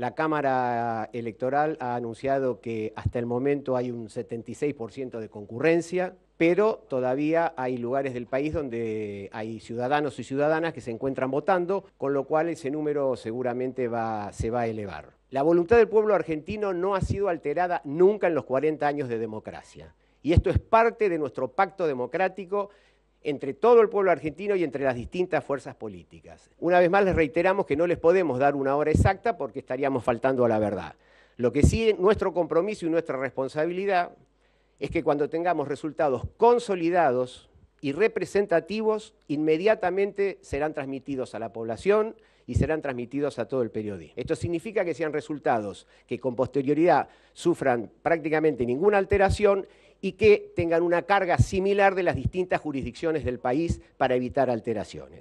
La Cámara Electoral ha anunciado que hasta el momento hay un 76% de concurrencia, pero todavía hay lugares del país donde hay ciudadanos y ciudadanas que se encuentran votando, con lo cual ese número seguramente se va a elevar. La voluntad del pueblo argentino no ha sido alterada nunca en los 40 años de democracia. Y esto es parte de nuestro pacto democrático entre todo el pueblo argentino y entre las distintas fuerzas políticas. Una vez más les reiteramos que no les podemos dar una hora exacta porque estaríamos faltando a la verdad. Lo que sí nuestro compromiso y nuestra responsabilidad es que cuando tengamos resultados consolidados y representativos, inmediatamente serán transmitidos a la población y serán transmitidos a todo el periodismo. Esto significa que sean resultados que con posterioridad sufran prácticamente ninguna alteración y que tengan una carga similar de las distintas jurisdicciones del país para evitar alteraciones.